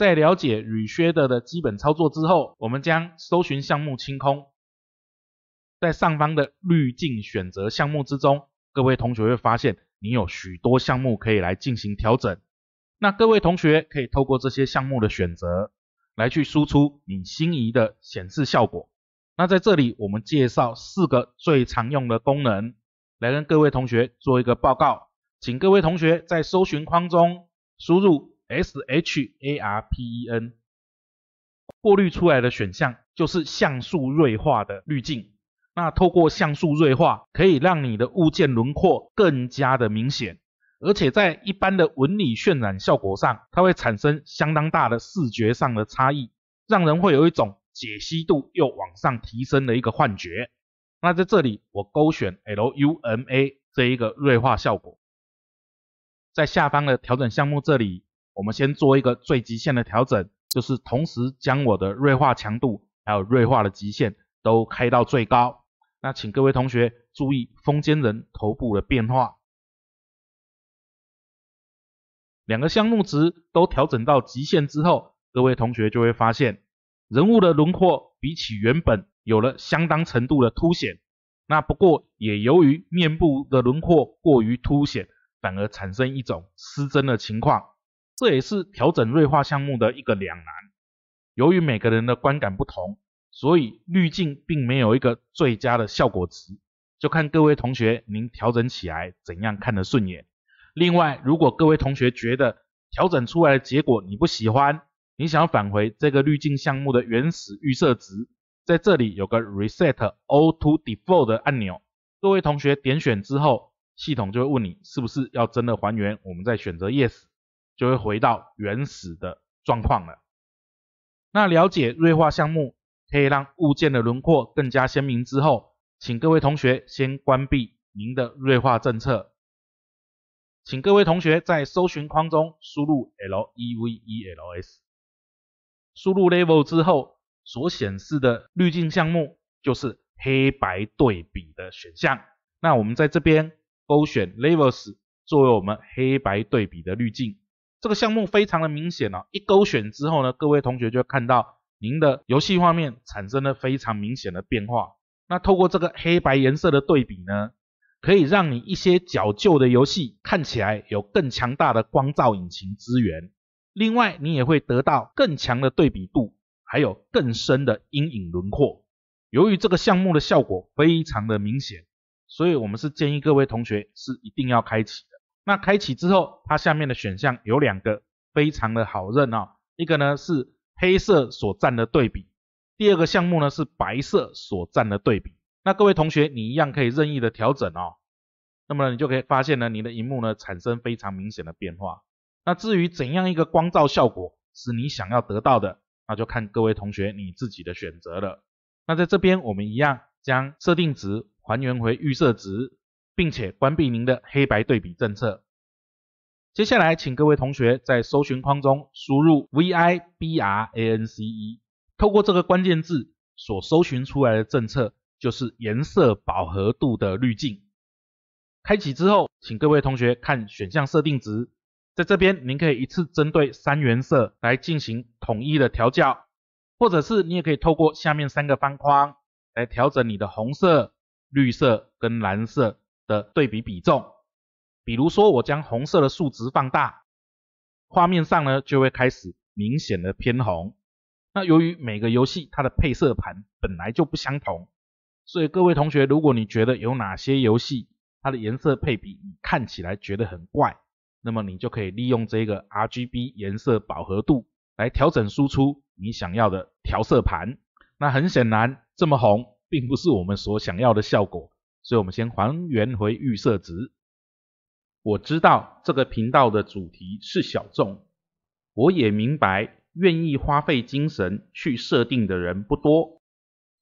在了解雨靴的的基本操作之后，我们将搜寻项目清空。在上方的滤镜选择项目之中，各位同学会发现你有许多项目可以来进行调整。那各位同学可以透过这些项目的选择，来去输出你心仪的显示效果。那在这里，我们介绍四个最常用的功能，来跟各位同学做一个报告。请各位同学在搜寻框中输入。S H A R P E N 过滤出来的选项就是像素锐化的滤镜。那透过像素锐化，可以让你的物件轮廓更加的明显，而且在一般的纹理渲染效果上，它会产生相当大的视觉上的差异，让人会有一种解析度又往上提升的一个幻觉。那在这里，我勾选 L U M A 这一个锐化效果，在下方的调整项目这里。我们先做一个最极限的调整，就是同时将我的锐化强度还有锐化的极限都开到最高。那请各位同学注意风间人头部的变化。两个项目值都调整到极限之后，各位同学就会发现人物的轮廓比起原本有了相当程度的凸显。那不过也由于面部的轮廓过于凸显，反而产生一种失真的情况。这也是调整锐化项目的一个两难，由于每个人的观感不同，所以滤镜并没有一个最佳的效果值，就看各位同学您调整起来怎样看得顺眼。另外，如果各位同学觉得调整出来的结果你不喜欢，你想返回这个滤镜项目的原始预设值，在这里有个 Reset All to Default 的按钮，各位同学点选之后，系统就会问你是不是要真的还原，我们再选择 Yes。就会回到原始的状况了。那了解锐化项目可以让物件的轮廓更加鲜明之后，请各位同学先关闭您的锐化政策。请各位同学在搜寻框中输入 L E V E L S，输入 level 之后所显示的滤镜项目就是黑白对比的选项。那我们在这边勾选 levels 作为我们黑白对比的滤镜。这个项目非常的明显了，一勾选之后呢，各位同学就看到您的游戏画面产生了非常明显的变化。那透过这个黑白颜色的对比呢，可以让你一些较旧的游戏看起来有更强大的光照引擎资源。另外，你也会得到更强的对比度，还有更深的阴影轮廓。由于这个项目的效果非常的明显，所以我们是建议各位同学是一定要开启。那开启之后，它下面的选项有两个，非常的好认啊。一个呢是黑色所占的对比，第二个项目呢是白色所占的对比。那各位同学，你一样可以任意的调整哦。那么呢，你就可以发现呢，你的荧幕呢产生非常明显的变化。那至于怎样一个光照效果是你想要得到的，那就看各位同学你自己的选择了。那在这边我们一样将设定值还原回预设值。并且关闭您的黑白对比政策。接下来，请各位同学在搜寻框中输入 Vibrance，透过这个关键字所搜寻出来的政策就是颜色饱和度的滤镜。开启之后，请各位同学看选项设定值，在这边您可以一次针对三原色来进行统一的调教，或者是你也可以透过下面三个方框来调整你的红色、绿色跟蓝色。的对比比重，比如说我将红色的数值放大，画面上呢就会开始明显的偏红。那由于每个游戏它的配色盘本来就不相同，所以各位同学，如果你觉得有哪些游戏它的颜色配比你看起来觉得很怪，那么你就可以利用这个 RGB 颜色饱和度来调整输出你想要的调色盘。那很显然，这么红并不是我们所想要的效果。所以我们先还原回预设值。我知道这个频道的主题是小众，我也明白愿意花费精神去设定的人不多，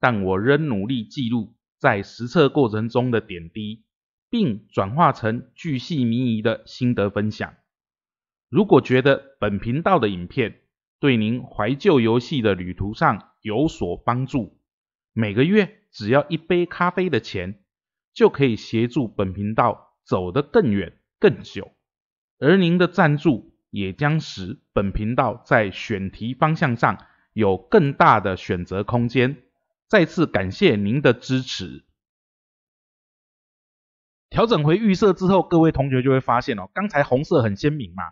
但我仍努力记录在实测过程中的点滴，并转化成巨细靡遗的心得分享。如果觉得本频道的影片对您怀旧游戏的旅途上有所帮助，每个月只要一杯咖啡的钱。就可以协助本频道走得更远更久，而您的赞助也将使本频道在选题方向上有更大的选择空间。再次感谢您的支持。调整回预设之后，各位同学就会发现哦，刚才红色很鲜明嘛，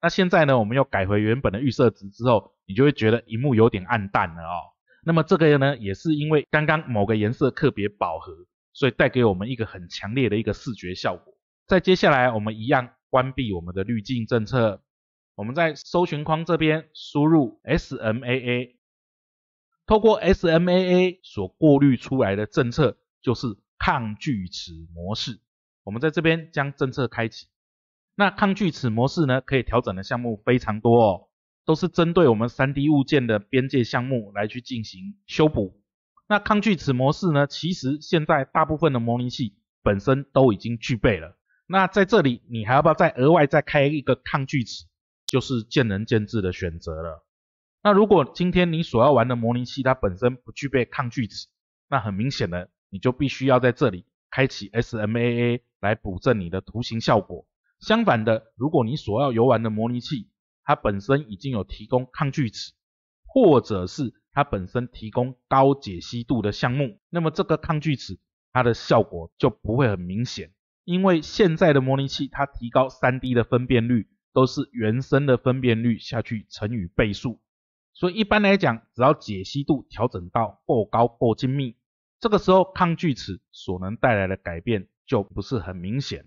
那现在呢，我们又改回原本的预设值之后，你就会觉得荧幕有点暗淡了哦。那么这个呢，也是因为刚刚某个颜色特别饱和。所以带给我们一个很强烈的一个视觉效果。在接下来，我们一样关闭我们的滤镜政策。我们在搜寻框这边输入 S M A A，透过 S M A A 所过滤出来的政策就是抗锯齿模式。我们在这边将政策开启。那抗锯齿模式呢，可以调整的项目非常多，哦，都是针对我们三 D 物件的边界项目来去进行修补。那抗锯齿模式呢？其实现在大部分的模拟器本身都已经具备了。那在这里你还要不要再额外再开一个抗锯齿，就是见仁见智的选择了。那如果今天你所要玩的模拟器它本身不具备抗锯齿，那很明显的你就必须要在这里开启 SMAA 来补正你的图形效果。相反的，如果你所要游玩的模拟器它本身已经有提供抗锯齿，或者是它本身提供高解析度的项目，那么这个抗锯齿它的效果就不会很明显，因为现在的模拟器它提高三 D 的分辨率都是原生的分辨率下去乘以倍数，所以一般来讲，只要解析度调整到够高够精密，这个时候抗锯齿所能带来的改变就不是很明显。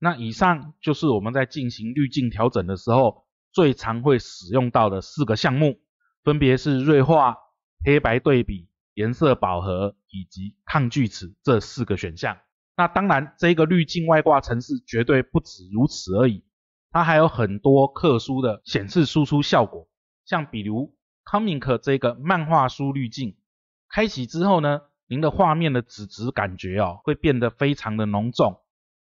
那以上就是我们在进行滤镜调整的时候最常会使用到的四个项目，分别是锐化。黑白对比、颜色饱和以及抗锯齿这四个选项。那当然，这个滤镜外挂程式绝对不止如此而已，它还有很多特殊的显示输出效果。像比如 Comic 这个漫画书滤镜，开启之后呢，您的画面的纸质感觉哦会变得非常的浓重。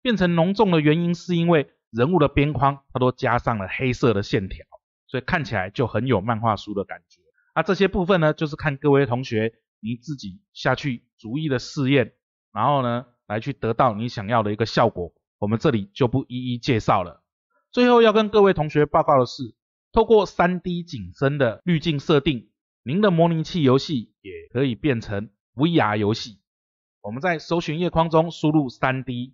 变成浓重的原因是因为人物的边框它都加上了黑色的线条，所以看起来就很有漫画书的感觉。那这些部分呢，就是看各位同学你自己下去逐一的试验，然后呢，来去得到你想要的一个效果。我们这里就不一一介绍了。最后要跟各位同学报告的是，透过 3D 景深的滤镜设定，您的模拟器游戏也可以变成 VR 游戏。我们在搜寻页框中输入 3D，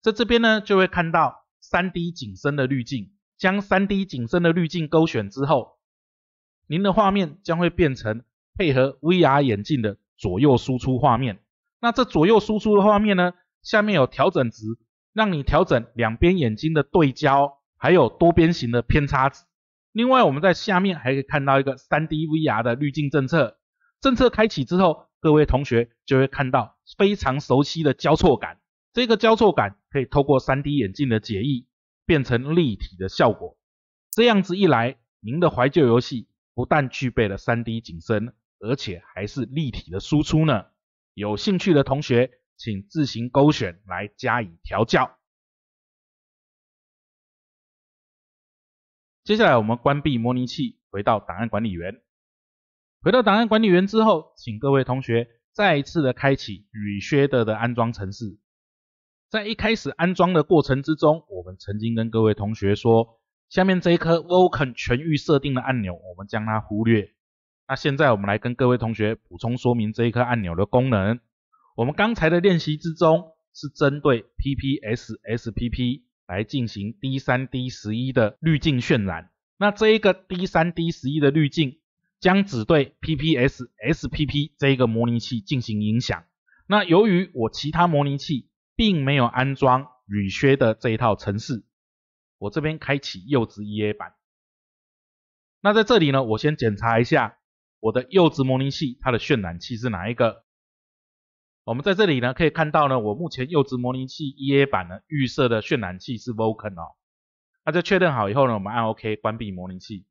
在这边呢就会看到 3D 景深的滤镜。将 3D 景深的滤镜勾选之后，您的画面将会变成配合 VR 眼镜的左右输出画面。那这左右输出的画面呢？下面有调整值，让你调整两边眼睛的对焦，还有多边形的偏差值。另外，我们在下面还可以看到一个 3D VR 的滤镜政策。政策开启之后，各位同学就会看到非常熟悉的交错感。这个交错感可以透过 3D 眼镜的解译。变成立体的效果，这样子一来，您的怀旧游戏不但具备了三 D 景深，而且还是立体的输出呢。有兴趣的同学，请自行勾选来加以调教。接下来我们关闭模拟器，回到档案管理员。回到档案管理员之后，请各位同学再一次的开启与靴德的安装程式。在一开始安装的过程之中，我们曾经跟各位同学说，下面这一颗 Vulkan 全域设定的按钮，我们将它忽略。那现在我们来跟各位同学补充说明这一颗按钮的功能。我们刚才的练习之中，是针对 P P S S P P 来进行 D 三 D 十一的滤镜渲染。那这一个 D 三 D 十一的滤镜将只对 P P S S P P 这一个模拟器进行影响。那由于我其他模拟器并没有安装雨靴的这一套程式，我这边开启右值 EA 版。那在这里呢，我先检查一下我的右值模拟器它的渲染器是哪一个。我们在这里呢可以看到呢，我目前右值模拟器 EA 版呢预设的渲染器是 Vulkan 哦。那在确认好以后呢，我们按 OK 关闭模拟器。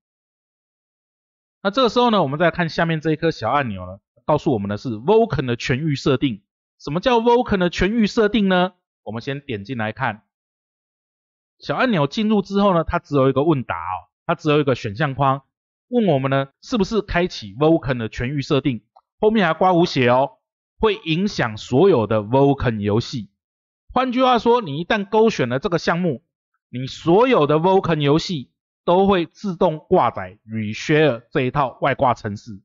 那这个时候呢，我们再看下面这一颗小按钮呢，告诉我们的是 Vulkan 的全域设定。什么叫 Vulkan 的全域设定呢？我们先点进来看，小按钮进入之后呢，它只有一个问答哦，它只有一个选项框，问我们呢是不是开启 Vulkan 的全域设定，后面还刮无血哦，会影响所有的 Vulkan 游戏。换句话说，你一旦勾选了这个项目，你所有的 Vulkan 游戏都会自动挂载 e Share 这一套外挂程式，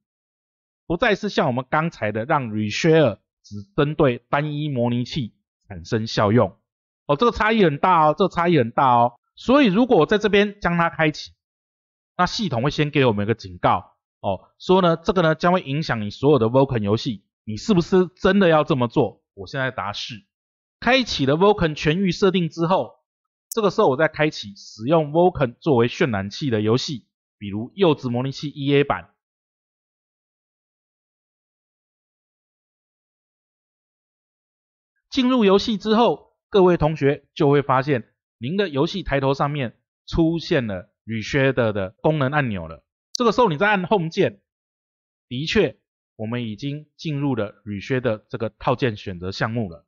不再是像我们刚才的让 e Share。只针对单一模拟器产生效用哦，这个差异很大哦，这个差异很大哦。所以如果在这边将它开启，那系统会先给我们一个警告哦，说呢这个呢将会影响你所有的 Vulkan 游戏，你是不是真的要这么做？我现在答是。开启了 Vulkan 全域设定之后，这个时候我再开启使用 Vulkan 作为渲染器的游戏，比如柚子模拟器 EA 版。进入游戏之后，各位同学就会发现，您的游戏抬头上面出现了履靴的的功能按钮了。这个时候，你再按 Home 键，的确，我们已经进入了履靴的这个套件选择项目了。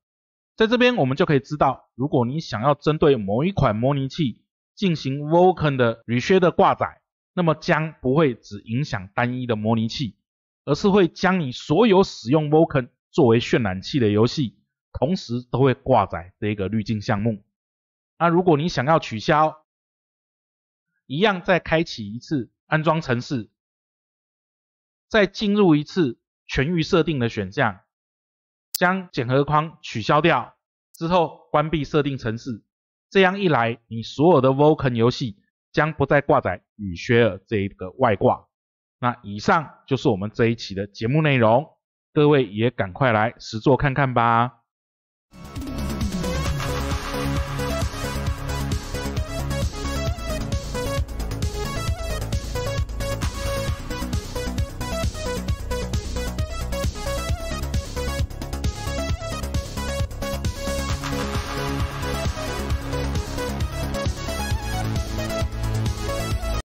在这边，我们就可以知道，如果你想要针对某一款模拟器进行 Vulkan 的履靴的挂载，那么将不会只影响单一的模拟器，而是会将你所有使用 Vulkan 作为渲染器的游戏。同时都会挂载这个滤镜项目。那如果你想要取消，一样再开启一次安装程式，再进入一次全域设定的选项，将检核框取消掉之后，关闭设定程式。这样一来，你所有的 Vulkan 游戏将不再挂载与 Share 这一个外挂。那以上就是我们这一期的节目内容，各位也赶快来实做看看吧。